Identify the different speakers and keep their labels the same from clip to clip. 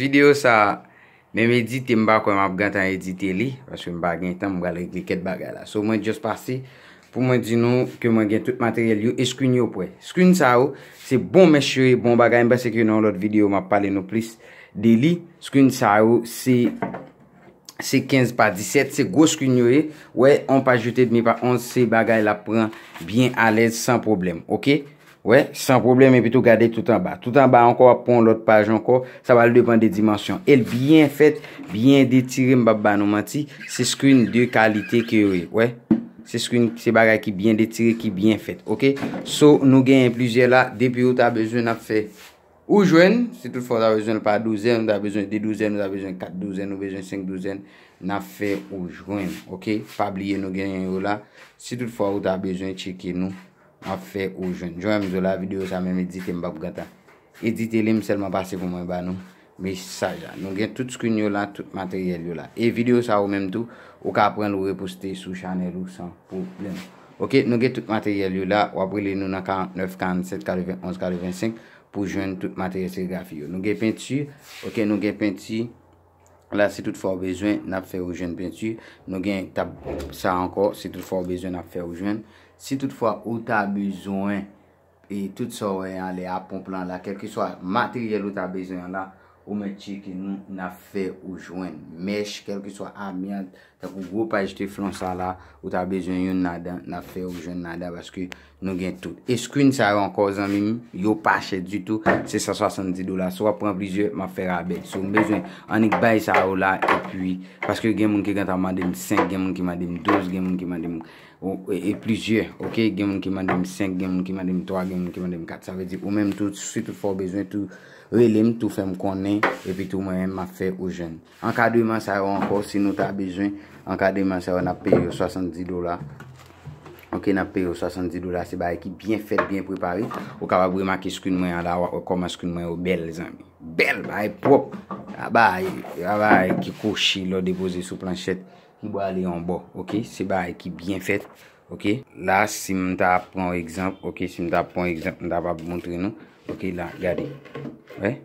Speaker 1: Videyo sa, mè mè di te mba kwen m ap gantan edite li, vase m bagen tan m gale li ket baga la. Sou mwen jos passe, pou mwen di nou ke mwen gen tout materyel yo, e skunyo pouè. Skun sa ou, se bon mè shiwe, bon bagay, m bas se kwen nou lot videyo, m ap pale nou plis de li. Skun sa ou, se 15 pa 17, se go skunyo e, wè, an pa jote dmi pa 11, se bagay la pran, bien alèz, san problem, ok? Wè, san probleme pitou gade tout an ba. Tout an ba anko ap pon l'ot page anko, sa va l depan de dimensyon. El byen fèt, byen detire mbaba nou manti, se skwine de kalite kè wè. Wè, se skwine se bagay ki byen detire, ki byen fèt. Ok, so nou gen yon plizye la, depi ou ta bezwen na fè oujwen, si tout fò ou ta bezwen pa dozen, nou ta bezwen de dozen, nou ta bezwen kat dozen, nou bezwen senk dozen, na fè oujwen. Ok, pa blye nou gen yon la, si tout fò ou ta bezwen tcheke nou. A fè non. ou joun. Jouèm zou la video sa mèm edite mbapou gata. Edite lèm selman pasè pou mwen ban nou. Mè sa ja. Nou gen tout screen yo la, tout materiel yo la. E video sa ou mèm tou, ou ka apren nou repostè sou chanel ou san problem. Ok, nou gen tout materiel yo la. Ou apre lè nou nan 49, 47, 11, 45 pou joun tout materiel serigrafi yo. Nou gen peinti. Ok, nou gen peinti. La, se tout fwa ou bezwen, nap fe ou jen, bensi. Nou gen, tab sa anko, se tout fwa ou bezwen, nap fe ou jen. Se tout fwa ou ta bezwen, e tout sa wè anle apon plan la, kel ki swa materyel ou ta bezwen la, Ou metye ki nou na fe ou jwen mech, kel ki swa amyad, tak ou gwo pa jete flan sa la, ou ta bejwen yon nada, na fe ou jwen nada, baske nou gen tout. Eskwen sa yon kozan mimi, yo pa chet du tout, se sa 70 dola, swa pren vlizye, ma fe rabet. Sou mbejwen, anik bay sa yon la, e pi, baske gen moun ki gen ta madem, 5 gen moun ki madem, 12 gen moun ki madem. Ou e, e plijer. Ok, gen moun ki man dem 5, gen moun ki man dem 3, gen moun ki man dem 4. Sa ve di ou mèm tout sou tout fò bezwen. Tout relèm, tout fèm konè. E pi tout mèm ma fè ou jèn. Anka 2 man sa yo anko, si nou ta bezwen. Anka 2 man sa yo, na pey yo 70 dola. Ok, na pey yo 70 dola. Se baye ki byen fèt, byen preparè. Ou ka wabouye ma keskoun mè an la wak. Ou koman skoun mè an bel zan. Bel baye, prop. Aba yi, aba yi ki kouchi lo depoze sou planchèt. Nou ba alè yon bo, ok? Se ba ekip byen fèt, ok? La, se mwen ta pran ekzamp, ok? Se mwen ta pran ekzamp, mwen ta pa mwontre nou. Ok, la, gade. Ouè?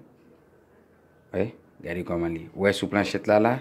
Speaker 1: Ouè? Gade koman li. Ouè sou planchèt la, la?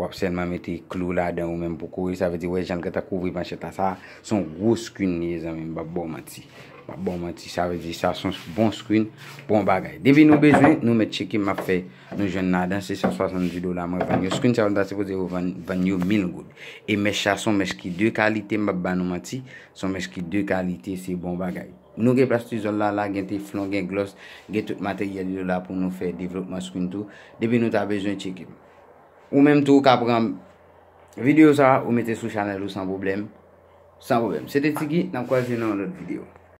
Speaker 1: wap sen ma meti klo la den ou men pou kouye, sa vezi wè jan kata kouye pan cheta sa, son wou skun ni e zanmen, ba bon mati, ba bon mati, sa vezi sa son bon skun, bon bagay. Debi nou bezwen, nou me cheke ma fe, nou jen nan dan, se sa 60 do la man, skun sa vantan se poze ou vanyo 1000 gout, e me sa son me sku 2 kalite, mab ba nou mati, son me sku 2 kalite, se bon bagay. Nou ge plas tu zon la la, gen te flon, gen glos, gen tout mater yal do la, pou nou fe developman skun tou, debi nou ta Ou menm tou ka pran videyo sa, ou mette sou chanel ou san boblem. San boblem. Sete siki, nam kwa jenon anot videyo.